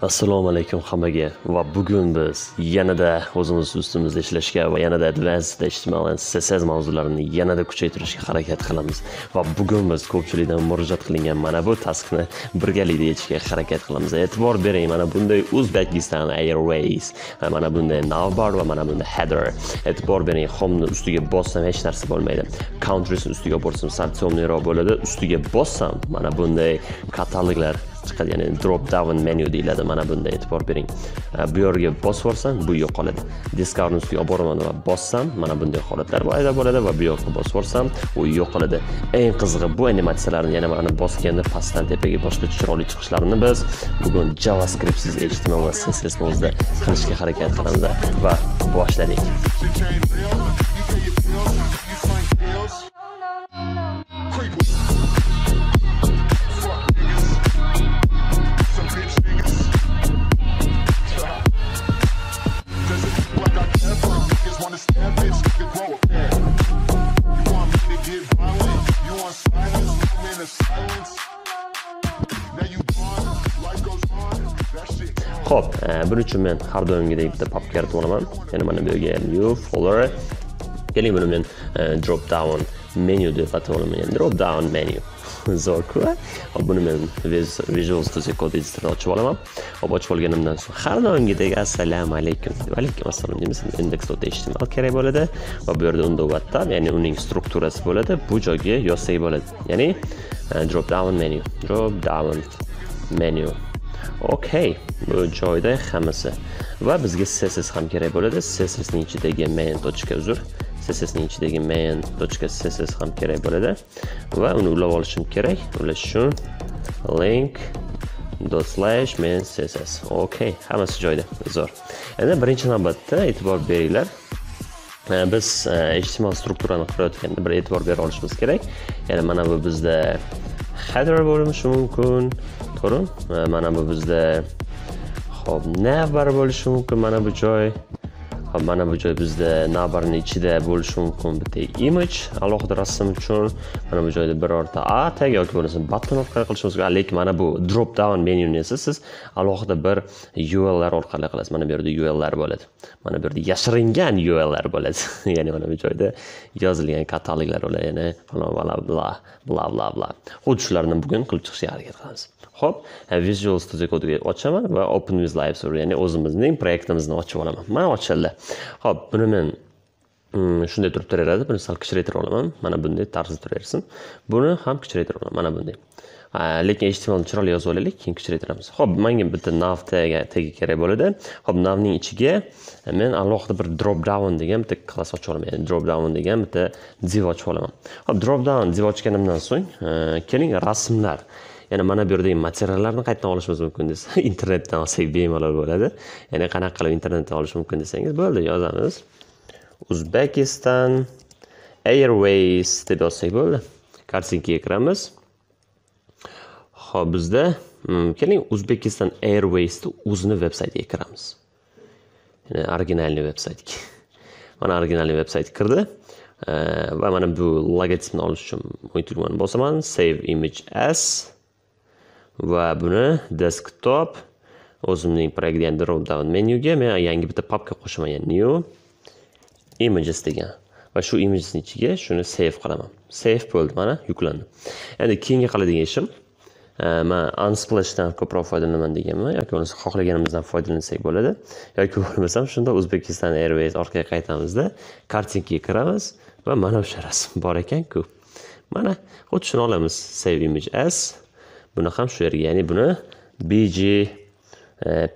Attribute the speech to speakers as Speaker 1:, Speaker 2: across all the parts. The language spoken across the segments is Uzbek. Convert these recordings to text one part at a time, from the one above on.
Speaker 1: assalomu alaykum hammaga va bugun biz yanada o'zimiz ustimizda ishlashga va yanada advanced ijtimoiy and css mavzularini yanada kuchaytirishga harakat qilamiz va bugun biz ko'pchilikdan murojaat qilingan mana bu taskni birgalikda yechishga harakat qilamiz e'tibor bering mana bunday uzbekistan airways mana bunday navbar va mana bunday header e'tibor bering homni ustiga bossam hech narsa bo'lmaydi countriesni ustiga borsam sal so'mliroq bo'ladi ustiga bossam mana bunday kataloglar chiqadi ya'ni drop down menu deyiladi mana bunda e'tibor bering bu yerga bosib borsam bu yo'qoladi diskarni ustiga olib boraman va bossam mana bunday holatlar paydo bo'ladi va bu yoqqa bosib u yo'qoladi eng qizig'i bu animatsiyalarni yana mana bosganda pastdan tepaga boshqa chiroyli chiqishlarini biz bugun javascriptsiz html va silsilamizda qilishga harakat qilamiz va boshladik ብርጩ men har doimgidek de bitta papka olaman yana mana bu yerga new folder keling buni men e, drop down menu deb atab olaman ya'ni drop down menu zo'rku hop buni men visual studio code editorni ochib olaman hop ochib olganimdan so'ng har doimgidek assalomu alaykum deb alaykum assalom deymiz index html kerak bo'ladi va bu yerda undovatda ya'ni uning strukturasi bo'ladi bu joyga yozsak bo'ladi ya'ni e, drop down menu drop down menu okay bu joyda hammasi va bizga css ham kerak bo'ladi ning ichidagi main точка uzr cssning ichidagi main точка css ham kerak bo'ladi va uni ulab olishim kerak ulash uchun link dot slash main css okay hammasi joyida zo'r endi birinchi navbatda e'tibor beringlar biz html e, strukturani qurayotganda bir e'tibor bera olishimiz kerak ya'ni mana bu bizda header bo'lishi mumkin ko'ring e, mana bu bizda hop navbar bo'lishi mumkin mana bu joy hop mana bu joy bizda navbarni ichida bo'lishi mumkin bitta image alohida rasm uchun mana bu joyda birorta a tag yoki bo'lmasa button orqali qilishimiz mumkin lekin mana bu drop down menyuni esa siz alohida bir urllar orqali qilasiz mana bu yerda urllar bo'ladi mana bu yerda yashiringan urllar bo'ladi ya'ni mana bu joyda yozilgan kataloglar bo'ladi ya'ni bla bla bla bla bla bla xuddi shularni bugun qilib chiqishga harakat qilamiz Xo'p, Visual Studio Code'ga ochaman va Open with Live Server, ya'ni o'zimizning proyektimizni ochib olaman. Mana ochildi. Xo'p, buni men mm, shunday turib turaveradi. Buni sal kichiraytirib olaman. Mana bunday tarzda turaversin. Buni ham kichiraytirib olaman. Mana bunday. lekin html chiroyli yozib olaylik keyin kuchaytiramiz ho'p menga bitta nav tagi kerak bo'ladi ho'p navning ichiga e, men alohida bir drop down degan bitta klass ochib olaman drop down degan bitta div ochib olaman ho'p drop down div ochganimdan so'ng e, keling rasmlar yana mana bu yerdagi materiallarni qayerdan olishimiz mumkin desa internetdan olsak bemalol bo'ladi ya'ni qanaqa qilib internetdan olish mumkin desangiz bo'ldi yozamiz uzbekistan airways deb yozsak bo'ldi kartinkaga kiramiz ho'p bizda mm, keling uzbekistan airwaysni o'zini veb saytiga kiramiz originalni veb saytga mana originalni veb sayt kirdi va mana bu logotipni olish uchun bosaman save image as va buni desktop o'zimning proyektdan drop down menyuga men yangi bitta papka qo'shaman ya'ni new images degan va shu imagesni ichiga shuni save qilaman save bo'ldi mana yuklandi endi keyingi qiladigan ishim e, man unsplashdan ko'proq foydalanaman deganman yoki bo'lmasa xohlaganimizdan foydalansak bo'ladi yoki bo'lmasam shunda o'zbekiston airways orqaga qaytamizda kartinkaga kiramiz va mana o'sha rasm bor ekanku mana xuddi shuni olamiz save image as buni ham shu yerga ya'ni buni bg e,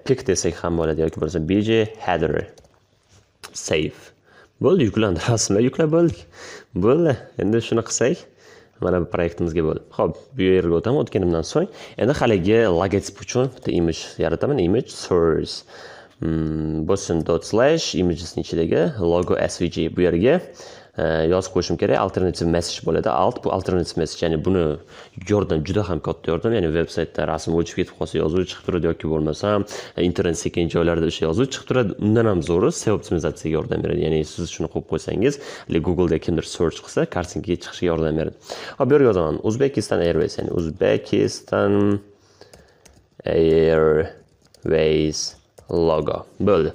Speaker 1: pik desak ham bo'ladi yoki bo'lmasa bg header save bo'ldi yuklandi rasmlar yuklab bo'ldik bo'ldi endi shuni qilsak mana bu proyektimizga bo'ldi ho'p bu yerga o'taman o'tganimdan so'ng endi haligi logotip uchun bitta image yarataman image source mm, bo'lsin dot slash imagesni ichidagi logo svg bu yerga yozib qo'yishim kerak alternativ message bo'ladi alt bu alternativ message ya'ni buni yordam juda ham katta yordam ya'ni veb saytda rasm o'chib ketib qolsa yozuv chiqib turadi yoki bo'lmasam internet sekin joylarda o'sha yozuv chiqib turadi undan ham zo'ri seo optimizatsiyaga yordam beradi ya'ni siz shuni qo'yib qo'ysangiz googleda kimdir search qilsa kartinkaga chiqishiga yordam beradi hop bu yerga yozaman uzbekistan airways ya'ni uzbekistan airways logo bo'ldi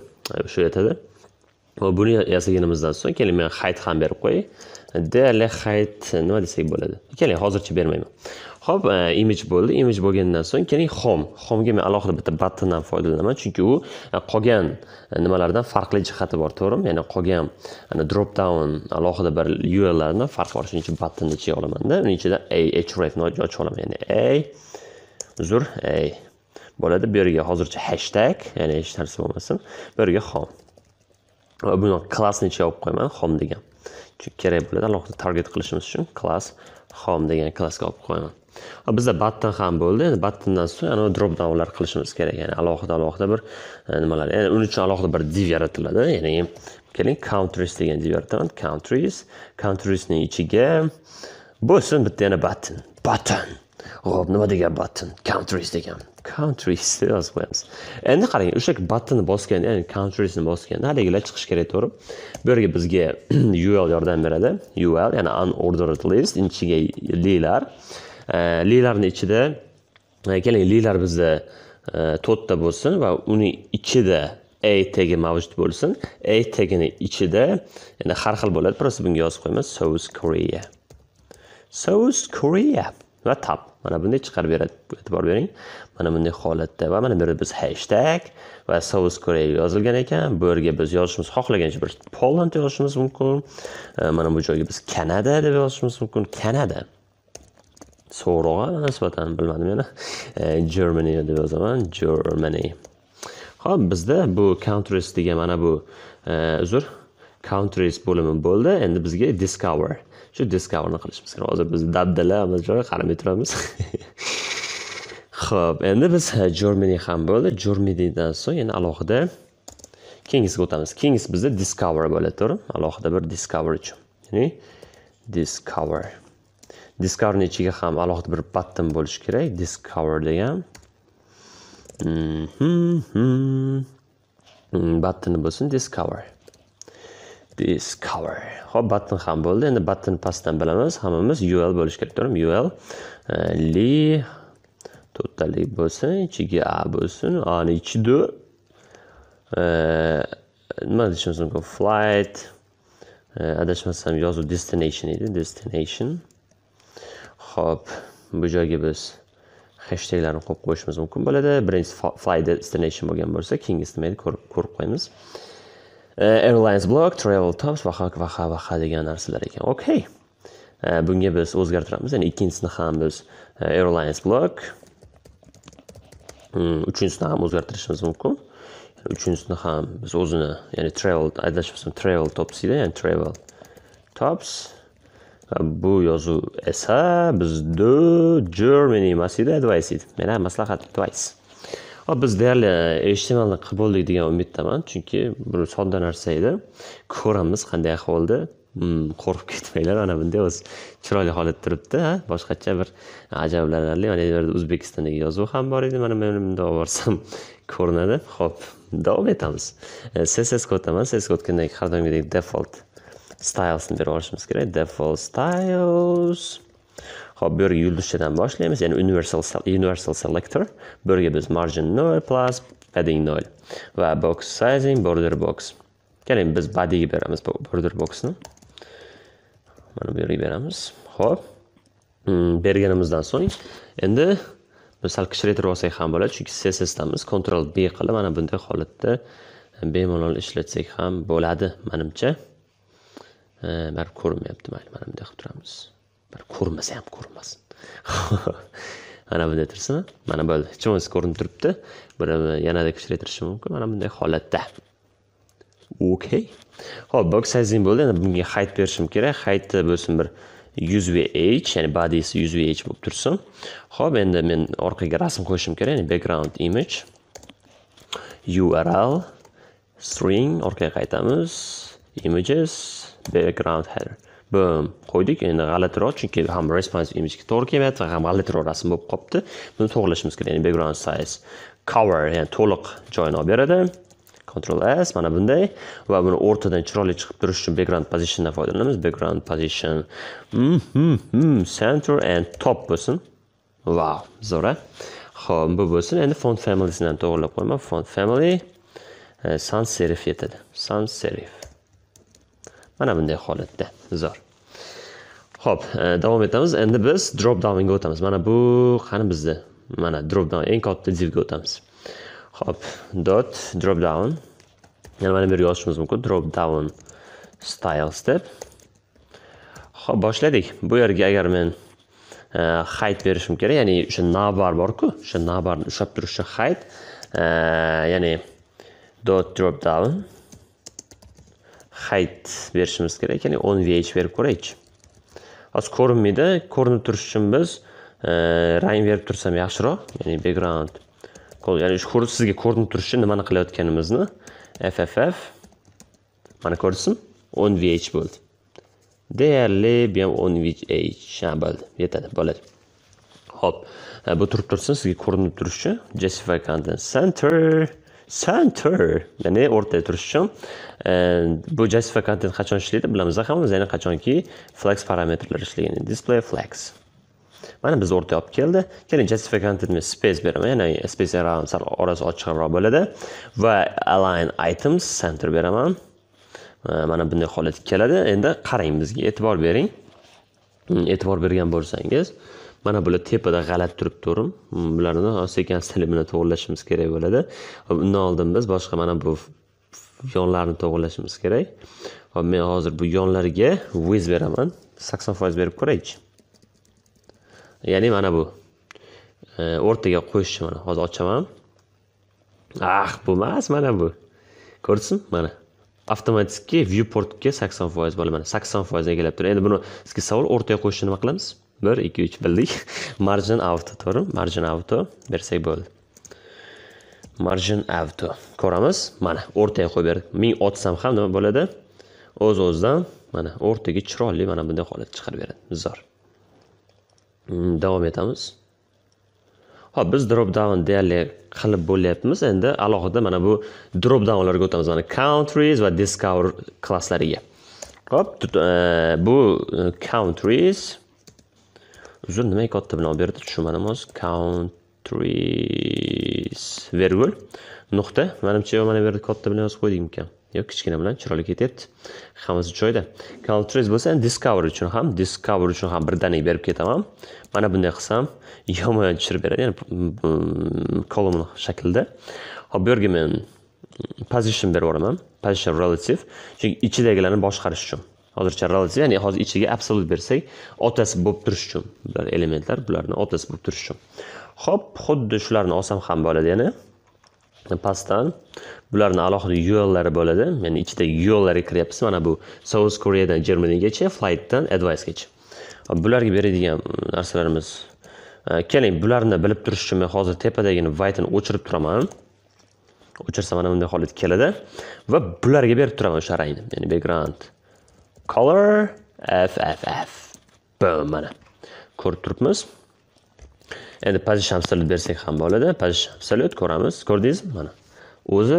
Speaker 1: shu yetadi va buni yasaganimizdan so'ng keling men hayt ham berib qo'yay dl hayt nima desak bo'ladi keling hozircha bermayman ho'p e, image bo'ldi image bo'lgandan so'ng keling home homega men alohida bitta battondan foydalanaman chunki u e, qolgan e, nimalardan farqli jihati bor to'g'rimi ya'ni qolgan drop down alohida bir ulardan farqi bor shuning uchun battonni ichiga olaman-da, uning ichida a hrefni ochib olaman ya'ni a uzr a bo'ladi bu yerga hozircha hashtag ya'ni hech narsa bo'lmasin bu yerga home va buni ichiga olib qo'yaman home degan chunki kerak bo'ladi alohida target qilishimiz uchun klass hom degan klassga olib qo'yaman bizda batton ham bo'ldi endi battondan so'ng anavi drop downlar qilishimiz kerak ya'ni alohida alohida bir e, nimalar ya'ni uning uchun alohida bir div yaratiladi ya'ni keling countries degan div yarataman countries countriesni ichiga bo'lsin bitta yana button button ho'p nima degan button countries degan countries yoz qo'yamiz endi qarang o'sha buttonni bosgan ya'ni countriesni bosgan haligilar chiqish kerak to'g'ri bu yerga bizga ul yordam beradi ul ya'ni unordered list ichiga lilar э, lilarni ichida э, keling lilar bizda э, to'rtta bo'lsin va uni ichida a tagi mavjud bo'lsin a tagini ichida endi har xil bo'ladi просто bunga yozib qo'yamiz south korea south korea va tab mana bunday chiqarib beradi e'tibor bering mana bunday holatda va mana bu yerda biz hashtag va south korea yozilgan ekan bu yerga biz yozishimiz xohlagancha bir poland yozishimiz mumkin mana bu joyga biz kanada deb yozishimiz mumkin kanada so'roqqa nisbatan bilmadim yana germany deb yozaman germany ho'p bizda bu countries degan mana bu uzr countries bo'limi bo'ldi endi bizga discover shu diskoverni qilishimiz kerak hozir biz dabdala qaramay turamiz ho'p endi biz jormini e, ham bo'ldi germanydan so'ng yana alohida kengisga o'tamiz kengis bizda discover bo'ladi to'g'rimi alohida bir discover uchun ya'ni discover discoverni ichiga ham alohida bir button bo'lishi kerak discover degan mhm, mhm. hmm, buttoni bo'lsin discover discover ho'p button ham bo'ldi endi button pastdan bilamiz hammamiz ul bo'lishi kerak to'g'rimi ul e, li to'rttalik bo'lsin ichiga a bo'lsin ani ichida e, nima deyishimiz mumkin flight e, adashmasam yozuv destination edi destination ho'p bu joyga biz hashtaglarni qo'yib qo'yishimiz mumkin bo'ladi birinchisi flight destination bo'lgan bo'lsa keyingisi nima edi ko'rib qo'yamiz Eh, airlines block travel tops va va va degan narsalar ekan okey eh, bunga biz o'zgartiramiz ya'ni ikkinchisini ham biz eh, airlines block hmm, uchinchisini ham o'zgartirishimiz mumkin uchinchisini ham biz o'zini ya'ni travel adashmasam travel tops deydi ya'ni travel tops bu yozuv esa bizda germany emas edi advice edi mana maslahat advice biz deyarli e, eshitmalar qilib bo'ldik degan umiddaman chunki bir sodda narsa edi ko'ramiz qanday ahvolda hmm, qo'rqib ketmanglar mana bunday o'zi chiroyli holatda turibdi ha boshqacha bir ajablanarli mana yerda o'zbekistondagi yozuv ham bor edi mana men bunday olib borsam ko'rinadi ho'p davom etamiz e, css kodaman css kodgandan keyin har doimgidek default stylesni berib olishimiz kerak default styles bu yerga yulduzchadan boshlaymiz ya'ni universal universal selector yerga biz margin 0 plus padding 0 va box sizing border box keling biz body ga beramiz border boxni mana bu yerga beramiz Xo'p. Hmm, berganimizdan so'ng endi biz sal kichraytirib olsak ham bo'ladi chunki CSS damiz control b qilib mana bunday holatda bemalol ishlatsak ham bo'ladi manimcha Mana ko'rinmayapti mayli mana bunday qilib turamiz bir ko'rmasa ham ko'rmasin mana bunday tursin mana bo'ldi hech ko'rinib turibdi buni yanada kuchaytirishim mumkin mana bunday holatda okey ho'p box sizing bo'ldi endi bunga hayt berishim kerak hayti bo'lsin bir yuz vh ya'ni bodysi yuz vh bo'lib tursin ho'p endi men orqaga rasm qo'yishim kerak ya'ni background image url string orqaga qaytamiz images background header bu qo'ydik endi g'alatiroq chunki ham responsive image to'g'ri kelmayapti ham g'alatiroq rasm bo'lib qolibdi buni to'g'irlashimiz kerak ya'ni background size cover ya'ni to'liq joyini olib beradi control s mana bunday va buni o'rtadan chiroyli chiqib turish uchun background positiondan foydalanamiz background position mm -hmm, center and top bo'lsin wow zo'ra ho'p bu bo'lsin endi font familiesini ham to'g'irlab qo'yaman font family eh, sans serif yetadi sans serif mana bunday holatda zo'r ho'p e, davom etamiz endi biz drop downga o'tamiz mana bu qani bizda mana drop down eng katta divga o'tamiz ho'p dot drop down yana mana bu yerga yozishimiz mumkin drop down styles deb ho'p boshladik bu yerga agar men e, hayt berishim kerak ya'ni o'sha navbar borku o'sha navbarni ushlab turishi hayt e, ya'ni dot drop down height berishimiz kerak ya'ni o'n vh berib ko'raychi hozir ko'rinmaydi ko'rinib turish uchun biz e, rang berib tursam yaxshiroq ya'ni background ya'ni shu sizga ko'rinib turishi uchun nimani qilayotganimizni fff mana ko'rdizmi o'n vh bo'ldi deyarli bu ham o'n vh ha bo'ldi yetadi bo'ladi ho'p e, bu turib tursin sizga ko'rinib turishi justify content center center ya'ni o'rtada turish uchun bu justify content qachon ishlaydi bilamiz hammamiz ya'ni qachonki flex parametrlar ishlaydi display flex mana biz o'rtaga olib keldi keling justify contentga space beraman ya'ni space around sal orasi ochiqroq bo'ladi va align items center beraman mana bunday holat keladi endi qarang bizga e'tibor bering hmm, e'tibor bergan bo'lsangiz mana bular tepada g'alati turibdi turim hmm, bularni sekin asta bilan to'g'irlashimiz kerak bo'ladi undan oldin biz boshqa mana bu yonlarni to'g'irlashimiz kerak va men hozir bu yonlarga viz beraman sakson foiz berib ko'raychi ya'ni mana bu e, o'rtaga qo'yishchi mana hozir ochaman ah bu emas mana bu ko'rdizmi mana avtomatikki viewportga sakson foiz bo'ladi mana sakson foiz kelib turadi endi buni sizga savol o'rtaga qo'yishni nima qilamiz bir ikki uch bildik margin auto to'g'rimi margin auto bersak bo'ldi margin avto ko'ramiz mana o'rtaga qo'yib berdik ming otsam ham nima bo'ladi o'z o'zidan mana o'rtaga chiroyli mana bunday holat chiqarib beradi Hmm, davom etamiz ho'p biz drop down deyarli qilib bo'lyapmiz endi alohida mana bu drop downlarga o'tamiz mana countries va discover klasslariga ho'p e, bu e, countries uzr nimaga katta bilan olib berdi tushunmadim hozir count trees vergul nuqta manimcha mana bu yerda katta bilan yozib qo'yding ekan yo kichkina bilan chiroyli ketyapti hammasi joyida kanal trees bo'lsa discover uchun ham discover uchun ham birdaniga berib ketaman mana bunday qilsam yomon yon tushirib beradi ya'ni kolumn shaklida hop bu yerga men position berib yuboraman position relative chunki ichidagilarni boshqarish uchun hozircha relativ ya'ni hozir ichiga absolut bersak otasi bo'lib turish uchun bular elementlar bularni otasi bo'lib turish uchun ho'p xuddi shularni olsam ham bo'ladi yana pastdan bularni alohida yo'llari bo'ladi ya'ni ichida yo'llari kiryapsiz mana bu south koreyadan germanigacha flightdan advicegacha bularga beradigan narsalarimiz e, keling bularni bilib turish uchun men hozir tepadagini ni o'chirib turaman o'chirsam mana bunday holat keladi va bularga berib turaman o'sha rangni ya'ni background color ff boom mana ko'rib turibmiz endi pozitsiya absolyut bersak ham bo'ladi pozitsiya absolyut ko'ramiz ko'rdingizmi mana o'zi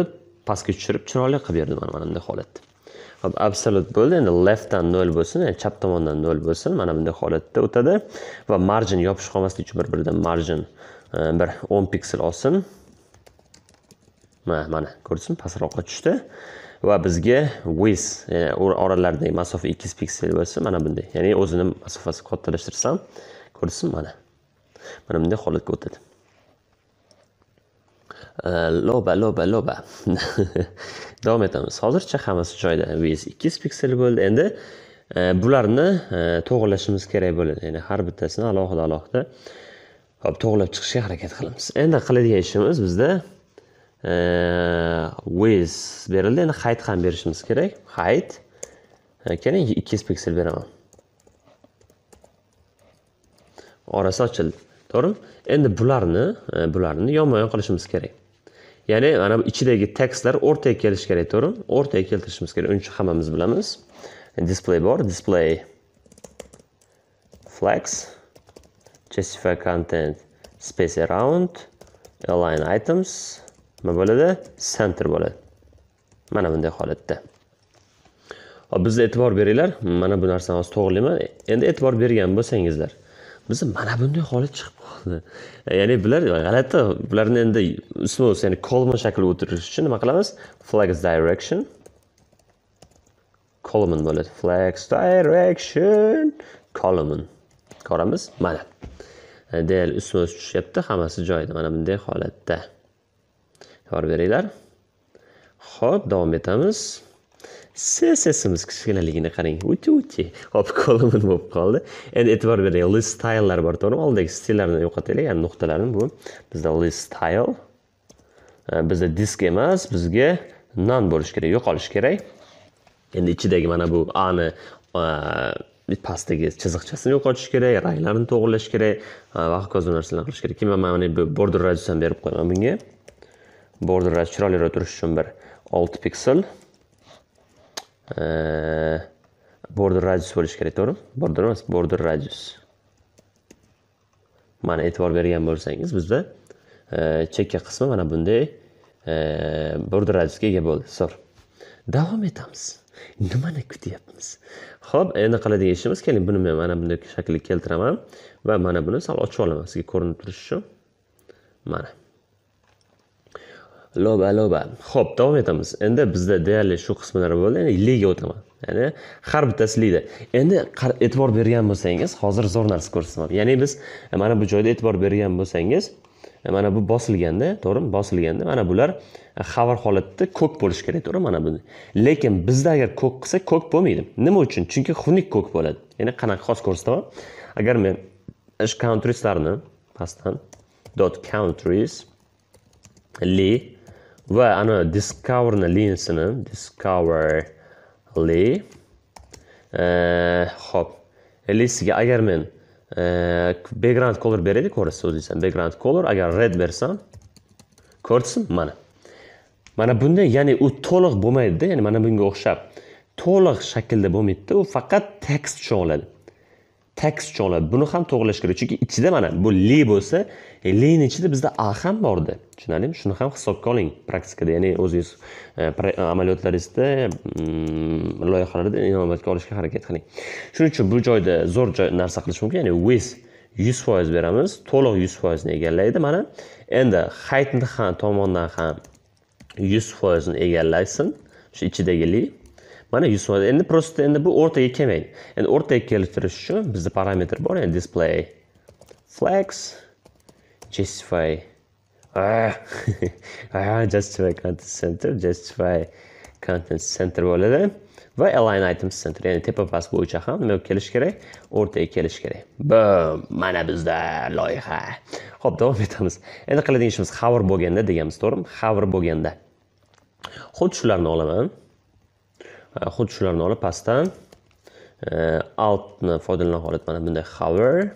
Speaker 1: pastga tushirib chiroyli qilib berdi mana mana bunday holatda hop absolyut bo'ldi endi leftdan nol bo'lsin ya'ni chap tomondan nol bo'lsin mana bunday holatda o'tadi va marjin yopishib qolmaslik uchun bir biridan marjin e, bir o'n piksel olsin mana mana ko'rdingizmi pastroqqa tushdi va bizga wiz ya'ni oralaridagi masofa ikki yuz piksel bo'lsa mana bunday ya'ni o'zini masofasini kattalashtirsam ko'rdingizmi mana mana bunday holatga o'tadi loba loba loba davom etamiz hozircha hammasi joyida vs ikki yuz piksel bo'ldi endi e, bularni e, to'g'irlashimiz kerak bo'ladi ya'ni har bittasini alohida alohida hop to'g'irlab chiqishga harakat qilamiz endi qiladigan ishimiz bizda e, wiz berildi endi hayt ham berishimiz kerak hayt keling ikki yuz piksel beraman orasi ochildi to'g'rimi endi bularni e, bularni yonma yon qilishimiz kerak ya'ni mana bu ichidagi tekstlar o'rtaga kelishi kerak to'g'rimi o'rtaga keltirishimiz kerak uning uchun hammamiz bilamiz display bor display flex justify content space around align items nima bo'ladi center bo'ladi mana bunday holatda hop bizda e'tibor beringlar mana bu narsani hozir to'g'rilimi endi e'tibor bergan bo'lsangizlar bizda mana bunday holat chiqib qoldi ya'ni bular g'alati bularni endi ismi ya'ni kolma shaklida o'tirish uchun nima qilamiz flex direction column bo'ladi flex direction column ko'ramiz mana deyarli ustma ust tushyapti hammasi joyida mana bunday holatda e'tibor beringlar ho'p davom etamiz CSS'imiz kichkinaligini qarang uchi uchi olib qoldi nima bo'lib qoldi endi e'tibor bering list stylelar bor to'g'rimi oldidagi stillarni yo'qotaylik ya'ni nuqtalarni bu bizda list style e, bizda disk emas bizga non bo'lishi kerak yo'qolishi kerak endi ichidagi mana bu ani e, pastdagi chiziqchasini yo'qotish kerak ranglarni to'g'irlash kerak e, va hokazo narsalarni qilish kerak keyin man mana bu border ham berib qo'yaman bunga border radius chiroyliroq turishi uchun bir olti piksel Э, border radius bo'lishi kerak to'g'rimi border emas border radius mana e'tibor bergan bo'lsangiz bizda chekka qismi mana bunday border radiusga ega bo'ldi sor davom etamiz nimani kutyapmiz ho'p endi qiladigan ishimiz keling buni men mana bunday shaklga keltiraman va mana buni sal ochib olaman sizga ko'rinib turishi uchun mana loba loba ho'p davom etamiz endi bizda deyarli shu qismlar bo'ldi ya'ni liga o'taman ya'ni har bittasi liga endi e'tibor bergan bo'lsangiz hozir zo'r narsa ko'rsatman ya'ni biz e, mana bu joyda e'tibor bergan bo'lsangiz e, mana bu bosilganda to'g'rimi bosilganda mana bular e, xabar holatda ko'k bo'lishi kerak to'g'rimi mana bu lekin bizda agar ko'k qilsa ko'k bo'lmaydi nima uchun chunki xunuk ko'k bo'ladi ya'ni qanaqa hozir ko'rsataman agar men countries countrieslarni pastdan dot countries li va ana discoverni linsini discoverly ho'p eh, listiga agar men eh, background color beraylik ko'rasiz o'zingizdan background color agar red bersam ko'rsin mana mana bunda ya'ni u to'liq bo'lmaydida ya'ni mana bunga o'xshab to'liq shaklda bo'lmaydida u faqat tekst tushuna oladi tekstçe olan bunu ham doğrulaşkırı. Çünkü içide bana bu li bosa, e, li'nin içinde bizde a ham vardı. Çünkü ne Şunu ham hesap kalın pratikte yani o ziyus e, ameliyatlar iste hmm, loyakalar da inanılmaz ki hareket hani. Şunu çünkü bu joyda zor joy, ner saklış mümkün yani with 100 faiz veramız, tolo 100 faiz ne gelleydi bana? Ende height'ın da ham tamamından ham 100 faizin egelleysin. Şu içide geliyor. mana yuz endi просто endi bu o'rtaga kelmang endi o'rtaga keltirish uchun bizda parametr bor endi display flex justify ah, ah, justify content center justify content center bo'ladi va align items center ya'ni tepa past bo'yicha ham nima kelishi kerak o'rtaga kelishi kerak bum mana bizda loyiha ho'p davom etamiz endi qiladigan ishimiz hover bo'lganda deganmiz to'g'rimi hover bo'lganda xuddi shularni olaman xuddi shularni olib pastdan altni foydalangan holat mana bunday hover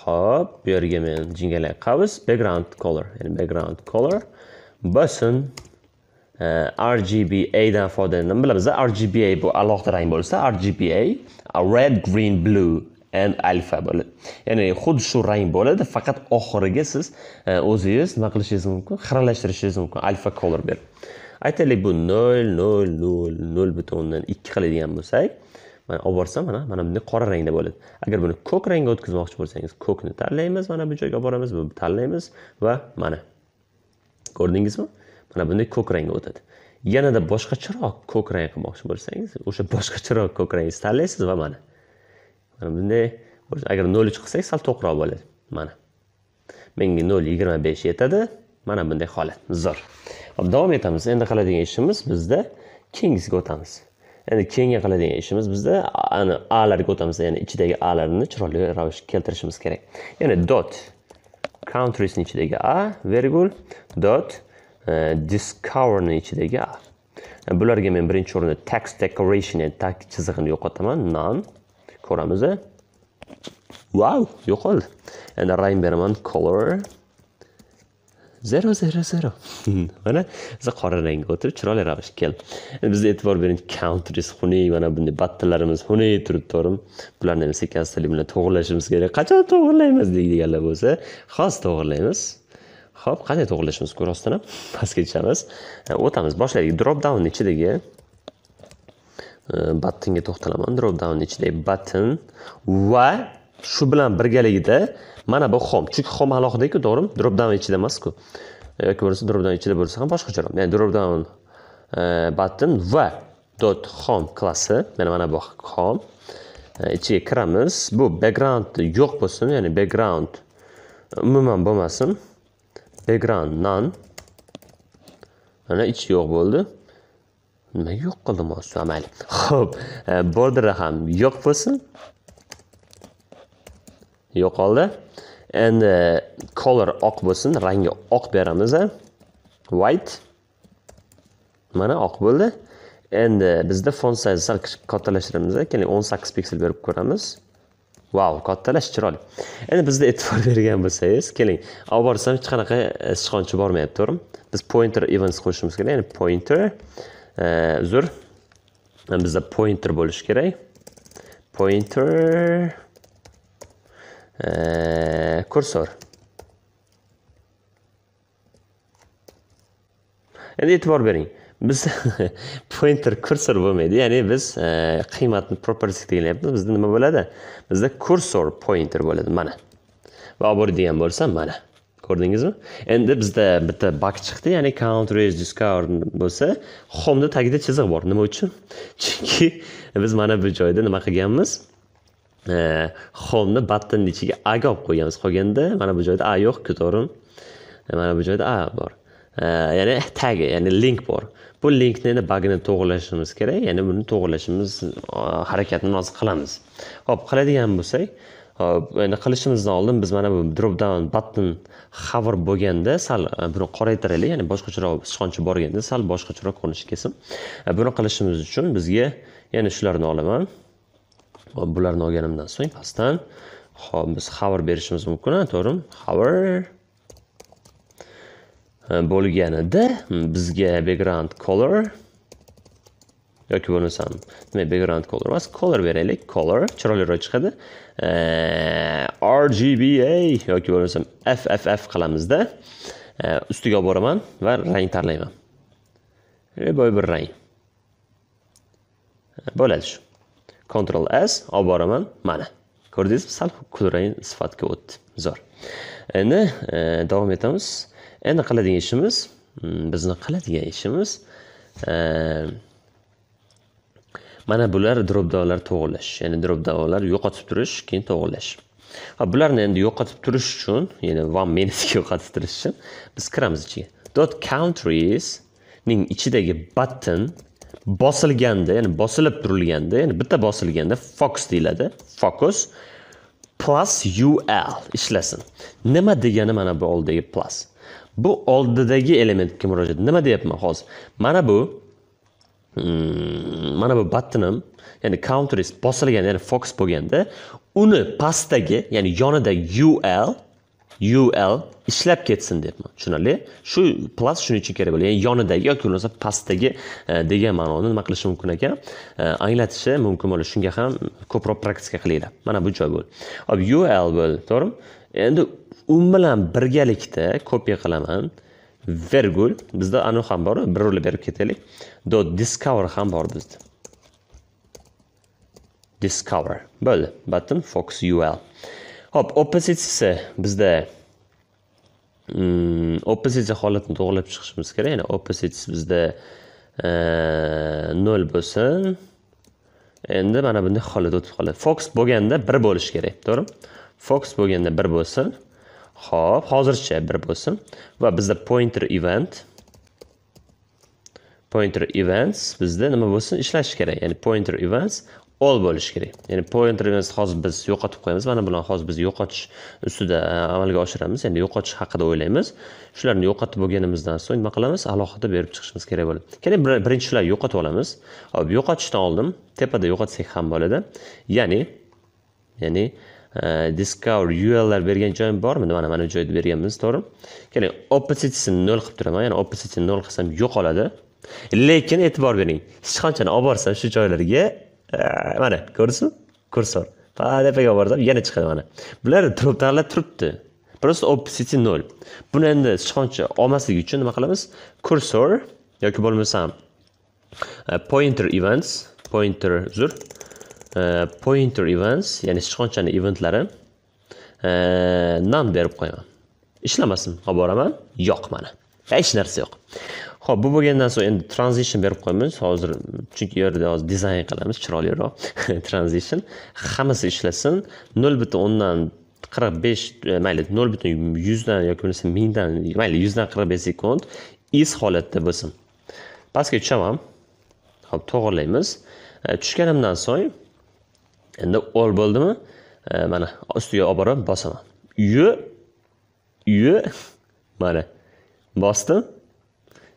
Speaker 1: ho'p bu yerga men jingalak qavs background color ya'ni background color bosin rgbadan foydalanib bilamiz rgba bu alohida rang bo'lsa rgba red green blue and alfa bo'ladi ya'ni xuddi shu rang bo'ladi faqat oxiriga siz o'zingiz nima qilishingiz mumkin xiralashtirishingiz mumkin alfa color berib aytaylik bu nol nol nol nol butun o'ndan ikki qiladigan bo'lsak mana olib borsam mana mana bunday qora rangda bo'ladi agar buni ko'k rangga o'tkazmoqchi bo'lsangiz ko'kni tanlaymiz mana bu joyga olib boramiz bu tanlaymiz va mana ko'rdingizmi mana bunday ko'k rangga o'tadi yanada boshqacharoq ko'k rang qilmoqchi bo'lsangiz o'sha boshqacharoq ko'k rangni tanlaysiz va mana mana bunday agar nol uch qilsak sal to'qroq bo'ladi mana menga nol yigirma besh yetadi mana bunday holat zo'r hop davom etamiz endi qiladigan ishimiz bizda kengisga o'tamiz endi keyingi qiladigan ishimiz bizda ani alarga o'tamiz ya'ni ichidagi alarni chiroyli ravishda keltirishimiz kerak ya'ni dot countriesni ichidagi a vergul dot e, discoverni ichidagi a e, bularga men birinchi o'rinda tax decoration ya'ni tag chizig'ini yo'qotaman non ko'ramiz wow yo'qoldi endi rang beraman color zero zero zero hmm. mana biza qora rangga o'tirib chiroyli ravishda keldi bizda e'tibor bering countries xunuk mana bunday battalarimiz xunuk turib to'g'rimi bularni ham sekin astalik bilan to'g'irlashimiz kerak qachon to'g'irlaymiz deydiganlar bo'lsa hozir to'g'irlaymiz ho'p qanday to'g'irlashimiz rostdan ham pastga tushamiz o'tamiz boshlaylik drop downni ichidagi e, battonga to'xtalaman drop downni ichidagi button va shu bilan birgaligida mana bu xom chunki xom alohidaku to'g'rimi dropdown ichida emasku yoki bo'lmasa dropdown ichida bo'lsa ham boshqacharoq ya'ni dropdown e, button va dot xom klassi mana mana bu xom e, ichiga kiramiz bu background yo'q bo'lsin ya'ni background umuman bo'lmasin background none mana ichi yo'q bo'ldi nimaga yo'q qildim mayli ho'p e, borderi ham yo'q bo'lsin yo'qoldi endi color oq bo'lsin rangi oq beramiz white mana oq bo'ldi endi bizda font size sal kattalashtiramiz keling o'n sakkiz piksel berib ko'ramiz vau wow, kattalash chiroyli endi bizda e'tibor bergan bo'lsangiz keling olib borsam hech qanaqa e, sichqoncha bormayapti to'g'rimi biz pointer events qo'shishimiz kerak ya'ni pointer e, uzr bizda pointer bo'lishi kerak pointer e, kursor endi e'tibor bering biz pointer kursor bo'lmaydi ya'ni biz e, qiymatni property deyilyapti bizda nima bo'ladi bizda cursor pointer bo'ladi mana va olib degan bo'lsa mana ko'rdingizmi endi bizda bitta bug chiqdi ya'ni count raise discard bo'lsa homni tagida chiziq bor nima uchun chunki biz mana bu joyda nima qilganmiz xomni battinni ichiga a olib qo'yganmiz qolganda mana bu joyda a yo'q ko'torim mana bu joyda a bor ya'ni tagi ya'ni link bor bu linkni endi bagini to'g'irlashimiz kerak ya'ni buni to'g'irlashimiz harakatini hozir qilamiz hop qiladigan bo'lsak hop endi qilishimizdan oldin biz mana bu drop down button hover bo'lganda sal e, buni qoraytiraylik ya'ni boshqacharoq sichqoncha borganda sal boshqacharoq ko'rinishi kelsin e, buni qilishimiz uchun bizga yana shularni olaman hop bularni olganimdan so'ng pastdan hop biz hover berishimiz mumkin to'g'rimi hover bo'lganida bizga background color yoki bo'lmasam demak background color emas color beraylik color chiroyliroq chiqadi rgba yoki bo'lmasam fff qilamizda ustiga olib boraman va rang tanlayman boy bir rang bo'ladi shu control s olib boraman mana ko'rdingizmi sal kulrang sifatga o'tdi zo'r endi e, davom etamiz endi qiladigan ishimiz mm, bizni qiladigan ishimiz e, mana bular drobdavalar to'g'irlash ya'ni drobdavalar yo'qotib turish keyin to'g'irlash va bularni endi yo'qotib turish uchun ya'ni one minutega yo'qotib turish uchun biz kiramiz ichiga dot countries ning ichidagi button bosilganda ya'ni bosilib turilganda ya'ni bitta bosilganda fox deyiladi focus plus ul ishlasin nima degani mana bu oldidagi plus bu oldidagi elementga murojaat nima deyapman hozir mana bu hmm, mana bu battinim ya'ni counter bosilgan ya'ni fox bo'lganda uni pastdagi ya'ni yonidagi ul ul ishlab ketsin deyapman tushunarli shu plus shuning uchun kerak bo'ladi ya'ni yonidagi yoki bo'lmasa pastdagi e, degan ma'noni nima qilishi mumkin ekan e, anglatishi mumkin bo'ladi shunga ham ko'proq praktika qilinglar mana bu joy bo'ldi hop ul bo'ldi to'g'rimi endi u bilan birgalikda kopiya qilaman vergul bizda anu ham bor bir rulni berib ketaylik dot discover ham bor bizda discover bo'ldi button fox ul hop oppozitsiyasi bizda mm, oppozitsiya holatini to'g'irlab chiqishimiz kerak ya'ni oppozitsiyasi bizda e, nol bo'lsin endi mana bunday holat o'tib qoladi fox bo'lganda bir bo'lishi kerak to'g'rimi fox bo'lganda bir bo'lsin ho'p hozircha bir bo'lsin va bizda pointer event pointer events bizda nima bo'lsin ishlashi kerak ya'ni pointer events all bo'lishi kerak ya'ni pointerni hozir biz yo'qotib qo'yamiz mana bularni hozir biz yo'qotish ustida e, amalga oshiramiz ya'ni yo'qotish haqida o'ylaymiz shularni yo'qotib bo'lganimizdan so'ng nima qilamiz alohida berib chiqishimiz kerak bo'ladi keling birinchi shularni yo'qotib olamiz hop yo'qotishdan oldin tepada yo'qotsak ham bo'ladi ya'ni ya'ni e, discover urllar bergan joyim bormi mana mana bu joyda berganmiz to'g'rimi keling oppositini nol qilib turaman ya'ni oppositini nol qilsam yo'qoladi lekin e'tibor bering sichqonchani olib borsam shu joylarga mana ko'rdizmi kursor tepaga olib yana chiqadi mana bular turib tanlab turibdi просто opposite nol buni endi sichqoncha olmasligi uchun nima qilamiz kursor yoki bo'lmasam e, pointer events pointer uzr e, pointer events ya'ni sichqonchani eventlari e, nan berib qo'yaman ishlamasin olib boraman yo'q mana hech narsa yo'q ho'p bu bo'lgandan so'ng endi transition berib qo'yamiz hozir chunki u yerda hozir dizayn qilamiz chiroyliroq transition hammasi ishlasin nol butun o'ndan qirq besh e, mayli nol butun yuzdan yoki bo'lmasa mingdan mayli yuzdan qirq besh sekund is holatda bo'lsin pastga tushaman hop to'g'irlaymiz e, tushganimdan so'ng endi ol bo'ldimi e, mana ustiga olib borib bosaman yu yu mana bosdim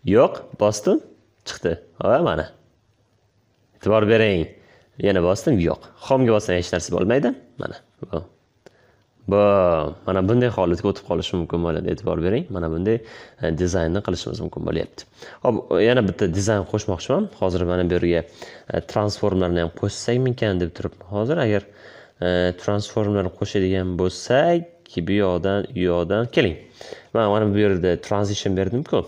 Speaker 1: yo'q bosdim chiqdi ha mana e'tibor bering yana bosdim yo'q xomga bossam hech narsa bo'lmaydi mana bu mana bunday holatga o'tib qolishi mumkin bo'ladi e'tibor bering mana bunday e, dizaynni qilishimiz mumkin bo'lyapti hop yana bitta dizayn qo'shmoqchiman hozir mana bu yerga e, transformlarni ham qo'shsakmikan deb turibman hozir agar e, transformlarni qo'shadigan bo'lsak bu yoqdan u yoqdan keling man mana bu yerda transition berdimku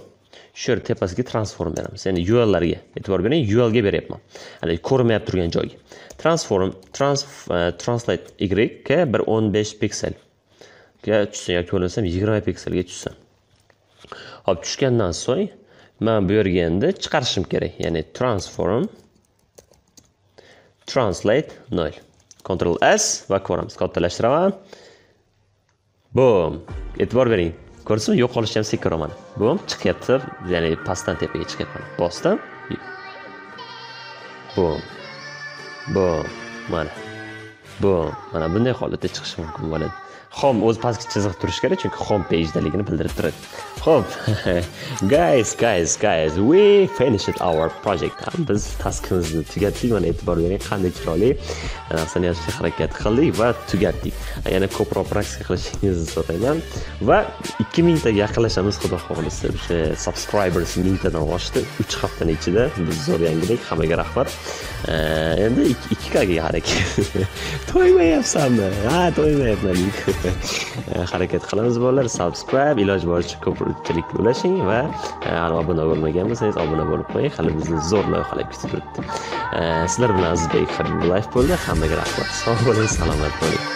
Speaker 1: shu yer tepasiga transform beramiz ya'ni uallarga e'tibor bering ulga beryapman haligi ko'rinmayapti turgan joyga transform trans, e, translate y bir o'n besh pikselga tushsin yoki bo'lmasam yigirma pikselga tushsin hop tushgandan so'ng man bu yerga endi chiqarishim kerak ya'ni transform translate 0 Ctrl S va ko'ramiz kattalashtiraman Boom. E'tibor bering. ko'rdizmi yo'qolishni ham sekin mana bu ham chiqyapti ya'ni pastdan tepaga chiqyapti bosdim bu bu mana bu mana bunday holatda chiqishi mumkin bo'ladi xom o'zi pastki chiziq turishi kerak chunki xom pejdaligini bildirib turadi ho'p guys guys guys we finished our project biz taskimizni tugatdik mana e'tibor bering qanday chiroyli narsani yozishga harakat qildik va tugatdik yana ko'proq praktika qilishingizni so'rayman va ikki mingtaga yaqinlashamiz xudo xohlasa o'sha subscribers mingtadan oshdi uch haftani ichida biz zo'r yangilik hammaga rahmat endi ikki kaga harakat to'ymayapsanmi ha to'ymayapman bo'lishga e, harakat qilamiz bolalar subscribe iloji boricha ko'pchilik ulashing va e, hali obuna bo'lmagan bo'lsangiz obuna bo'lib qo'ying hali bizni zo'r loyihalar kutib turibdi e, sizlar bilan azizbek habibullayev bo'ldi hammaga rahmat sog' bo'ling salomat bo'ling